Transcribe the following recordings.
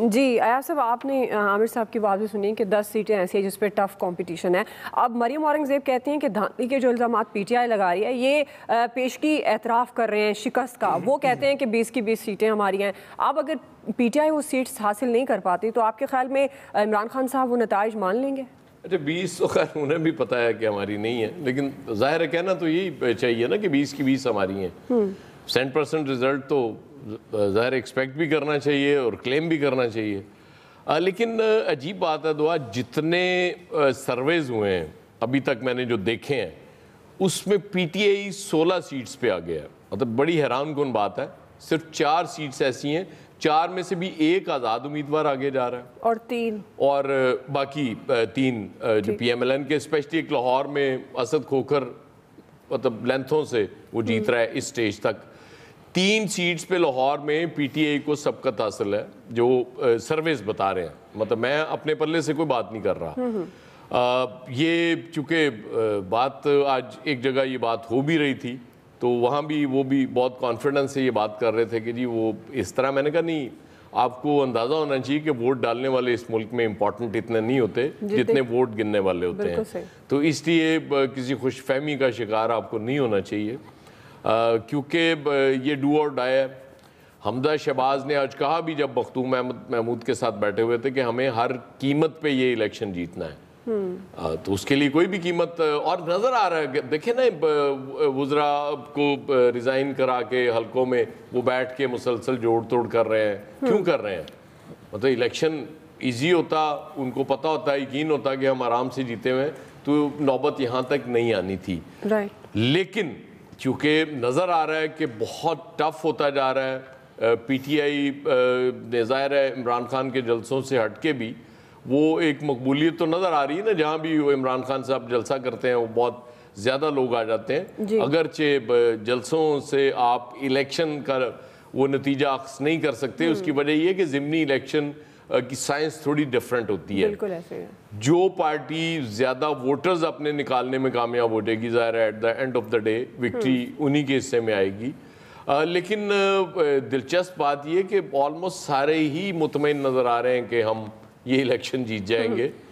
जी आया साहब आपने आमिर साहब की बात भी सुनी कि 10 सीटें ऐसी हैं जिस पर टफ कंपटीशन है अब मरियम औरंगजेब कहती हैं कि धांधली के जो इल्ज़ाम पीटीआई लगा रही है ये पेशगी एतराफ़ कर रहे हैं शिकस्त का वो कहते हैं कि 20 की 20 सीटें हमारी हैं आप अगर पीटीआई वो सीट्स हासिल नहीं कर पाती तो आपके ख्याल में इमरान खान साहब वो नतज मान लेंगे अच्छा बीस तो खैर उन्हें भी पता है कि हमारी नहीं है लेकिन ज़ाहिर कहना तो यही चाहिए ना कि बीस की बीस हमारी हैं हम्म। सेंट परसेंट रिजल्ट तो ज़ाहिर एक्सपेक्ट भी करना चाहिए और क्लेम भी करना चाहिए आ, लेकिन अजीब बात है दुआ जितने सर्वेज हुए हैं अभी तक मैंने जो देखे हैं उसमें पीटीआई 16 सीट्स पे आ गया है मतलब बड़ी हैरान कन बात है सिर्फ चार सीट्स ऐसी हैं चार में से भी एक आज़ाद उम्मीदवार आगे जा रहा है और तीन और बाकी तीन जो पीएमएलएन के स्पेशली एक लाहौर में असद खोखर मतलब लेंथों से वो जीत हम्म। रहा है इस स्टेज तक तीन सीट्स पे लाहौर में पीटीआई को सबकत हासिल है जो सर्वेस बता रहे हैं मतलब मैं अपने पल्ले से कोई बात नहीं कर रहा आ, हम्म, हम्म। ये चूंकि बात आज एक जगह ये बात हो भी रही थी तो वहाँ भी वो भी बहुत कॉन्फिडेंस से ये बात कर रहे थे कि जी वो इस तरह मैंने कहा नहीं आपको अंदाज़ा होना चाहिए कि वोट डालने वाले इस मुल्क में इम्पॉर्टेंट इतने नहीं होते जितने वोट गिनने वाले होते हैं तो इसलिए किसी खुशफहमी का शिकार आपको नहीं होना चाहिए क्योंकि ये डू और डाई है हमदा शहबाज ने आज कहा भी जब मखतूम अहमद महमूद के साथ बैठे हुए थे कि हमें हर कीमत पे ये इलेक्शन जीतना है आ, हम्म। तो उसके लिए कोई भी कीमत और नज़र आ रहा है देखे ना वजरा को रिज़ाइन करा के हलकों में वो बैठ के मुसलसल जोड़ तोड़ कर रहे हैं हम्म। क्यों कर रहे हैं मतलब इलेक्शन ईजी होता उनको पता होता यकीन होता कि हम आराम से जीते हुए तो नौबत यहाँ तक नहीं आनी थी लेकिन क्योंकि नज़र आ रहा है कि बहुत टफ होता जा रहा है पीटीआई ने ज़ाहिर है इमरान खान के जलसों से हट के भी वो एक मकबूलियत तो नज़र आ रही है ना जहाँ भी वो इमरान खान साहब जलसा करते हैं वो बहुत ज़्यादा लोग आ जाते हैं अगरचे जलसों से आप इलेक्शन का वो नतीजा अक्स नहीं कर सकते हम्म। उसकी वजह यह कि ज़िमनी इलेक्शन की साइंस थोड़ी डिफरेंट होती है बिल्कुल ऐसे जो पार्टी ज्यादा वोटर्स अपने निकालने में कामयाब हो जाएगी ज़ाहिर at the end of the day victory उन्हीं के हिस्से में आएगी आ, लेकिन दिलचस्प बात यह कि ऑलमोस्ट सारे ही मुतमिन नज़र आ रहे हैं कि हम ये इलेक्शन जीत जाएंगे हम्म।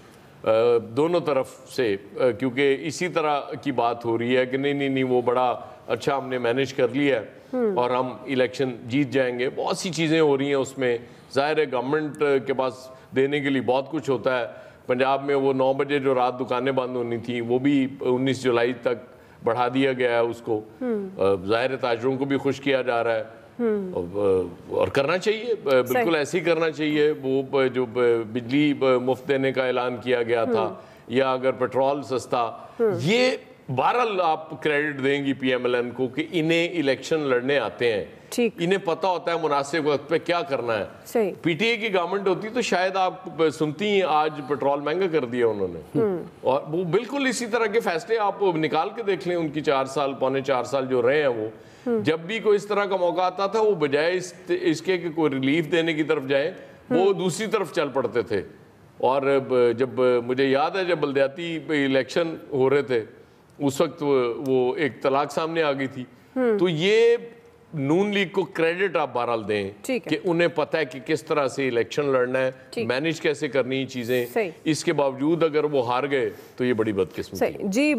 दोनों तरफ से क्योंकि इसी तरह की बात हो रही है कि नहीं नहीं नहीं वो बड़ा अच्छा हमने मैनेज कर लिया है हम्म। और हम इलेक्शन जीत जाएंगे बहुत सी चीज़ें हो रही हैं उसमें जाहिर है गवर्नमेंट के पास देने के लिए बहुत कुछ होता है पंजाब में वो नौ बजे जो रात दुकानें बंद होनी थी वो भी उन्नीस जुलाई तक बढ़ा दिया गया है उसको हम्म। जाहिर ताजरों को भी खुश किया जा रहा है हम्म। और करना चाहिए बिल्कुल ऐसे ही करना चाहिए वो जो बिजली मुफ्त देने का ऐलान किया गया था हम्म। या अगर पेट्रोल सस्ता हम्म। ये बहरल आप क्रेडिट देंगी पीएमएलएन को कि इन्हें इलेक्शन लड़ने आते हैं ठीक इन्हें पता होता है मुनासिब वक्त पे क्या करना है सही पीटीए की गवर्नमेंट होती तो शायद आप सुनती हैं आज पेट्रोल महंगा कर दिया उन्होंने हम्म। और वो बिल्कुल इसी तरह के फैसले आप निकाल के देख लें उनकी चार साल पौने चार साल जो रहे हैं वो हम्म। जब भी कोई इस तरह का मौका आता था वो बजाय इस, इसके कि कोई रिलीफ देने की तरफ जाए वो हम्म। दूसरी तरफ चल पड़ते थे और जब मुझे याद है जब बलदयाती इलेक्शन हो रहे थे उस वक्त वो, वो एक तलाक सामने आ गई थी हम्म। तो ये नून लीग को क्रेडिट आप बहरहाल दें कि उन्हें पता है कि किस तरह से इलेक्शन लड़ना है मैनेज कैसे करनी चीजें इसके बावजूद अगर वो हार गए तो ये बड़ी बदकिस्मती जी